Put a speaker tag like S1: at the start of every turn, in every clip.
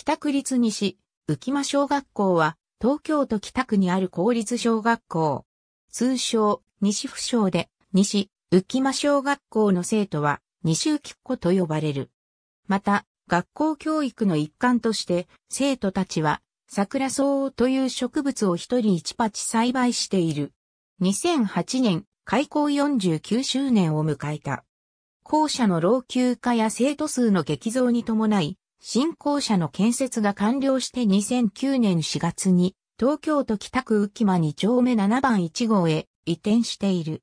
S1: 北区立西、浮間小学校は、東京都北区にある公立小学校。通称、西府省で、西、浮間小学校の生徒は、西浮子と呼ばれる。また、学校教育の一環として、生徒たちは、桜草という植物を一人一チ栽培している。2008年、開校49周年を迎えた。校舎の老朽化や生徒数の激増に伴い、新校舎の建設が完了して2009年4月に東京都北区浮間2丁目7番1号へ移転している。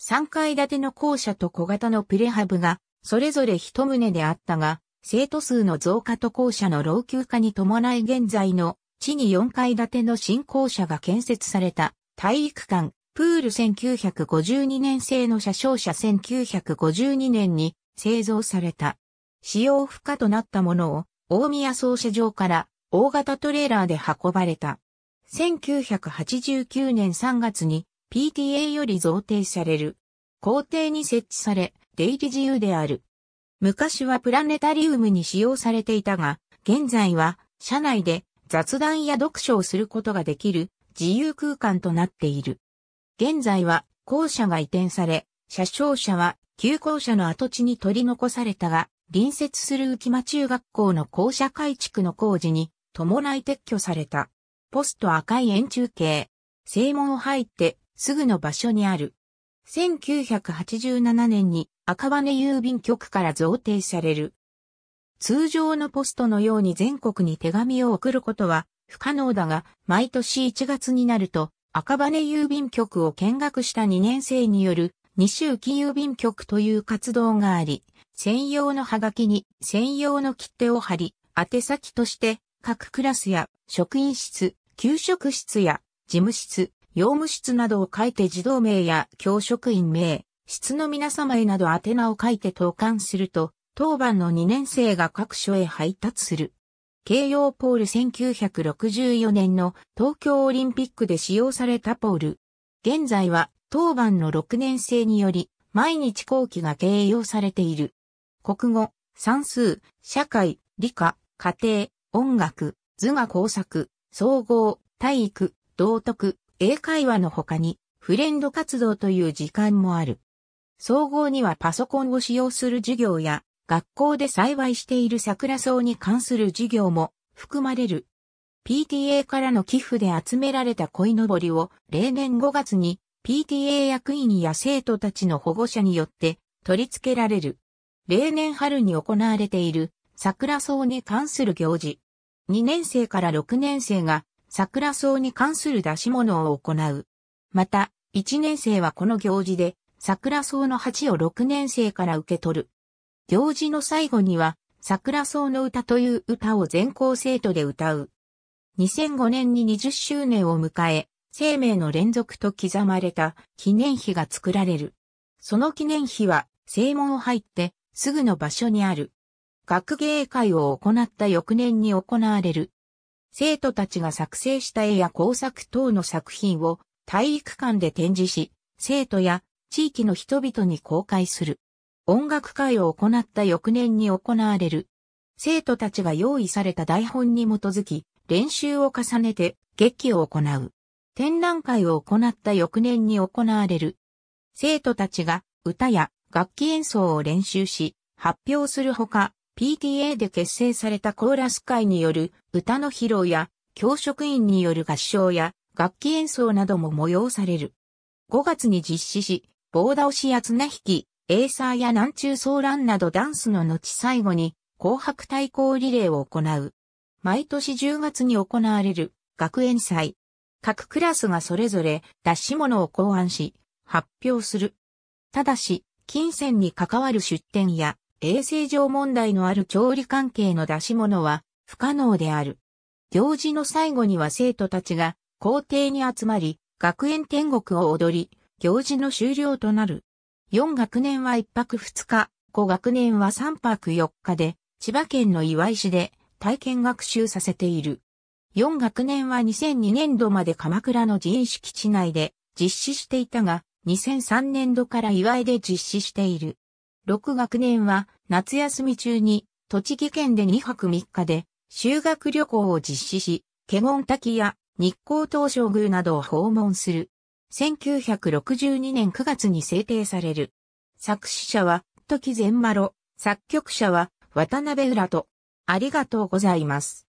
S1: 3階建ての校舎と小型のプレハブがそれぞれ一棟であったが、生徒数の増加と校舎の老朽化に伴い現在の地に4階建ての新校舎が建設された体育館、プール1952年製の車掌車1952年に製造された。使用不可となったものを大宮総社場から大型トレーラーで運ばれた。1989年3月に PTA より贈呈される。校庭に設置され、出入り自由である。昔はプラネタリウムに使用されていたが、現在は車内で雑談や読書をすることができる自由空間となっている。現在は校舎が移転され、車掌車は旧校舎の跡地に取り残されたが、隣接する浮間中学校の校舎改築の工事に伴い撤去された。ポスト赤い円柱形。正門を入ってすぐの場所にある。1987年に赤羽郵便局から贈呈される。通常のポストのように全国に手紙を送ることは不可能だが、毎年1月になると赤羽郵便局を見学した2年生による二周期郵便局という活動があり、専用のハガキに専用の切手を貼り、宛先として各クラスや職員室、給食室や事務室、用務室などを書いて児童名や教職員名、室の皆様へなど宛名を書いて投函すると、当番の2年生が各所へ配達する。京葉ポール1964年の東京オリンピックで使用されたポール。現在は当番の6年生により毎日後期が掲揚されている。国語、算数、社会、理科、家庭、音楽、図画工作、総合、体育、道徳、英会話の他に、フレンド活動という時間もある。総合にはパソコンを使用する授業や、学校で栽培している桜草に関する授業も含まれる。PTA からの寄付で集められた鯉のぼりを例年5月に PTA 役員や生徒たちの保護者によって取り付けられる。例年春に行われている桜草に関する行事。2年生から6年生が桜草に関する出し物を行う。また、1年生はこの行事で桜草の鉢を6年生から受け取る。行事の最後には桜草の歌という歌を全校生徒で歌う。2005年に20周年を迎え、生命の連続と刻まれた記念碑が作られる。その記念碑は正門を入ってすぐの場所にある。学芸会を行った翌年に行われる。生徒たちが作成した絵や工作等の作品を体育館で展示し、生徒や地域の人々に公開する。音楽会を行った翌年に行われる。生徒たちが用意された台本に基づき、練習を重ねて劇を行う。展覧会を行った翌年に行われる。生徒たちが歌や楽器演奏を練習し、発表するほか、PTA で結成されたコーラス会による歌の披露や、教職員による合唱や、楽器演奏なども催される。5月に実施し、棒倒しや綱引き、エーサーや南中騒乱などダンスの後最後に、紅白対抗リレーを行う。毎年10月に行われる学園祭。各クラスがそれぞれ出し物を考案し、発表する。ただし、金銭に関わる出店や、衛生上問題のある調理関係の出し物は不可能である。行事の最後には生徒たちが校庭に集まり、学園天国を踊り、行事の終了となる。4学年は1泊2日、5学年は3泊4日で、千葉県の岩井市で体験学習させている。4学年は2002年度まで鎌倉の人院敷地内で実施していたが、2003年度から岩いで実施している。6学年は夏休み中に栃木県で2泊3日で修学旅行を実施し、華厳滝や日光東照宮などを訪問する。1962年9月に制定される。作詞者は時善丸、作曲者は渡辺浦と。ありがとうございます。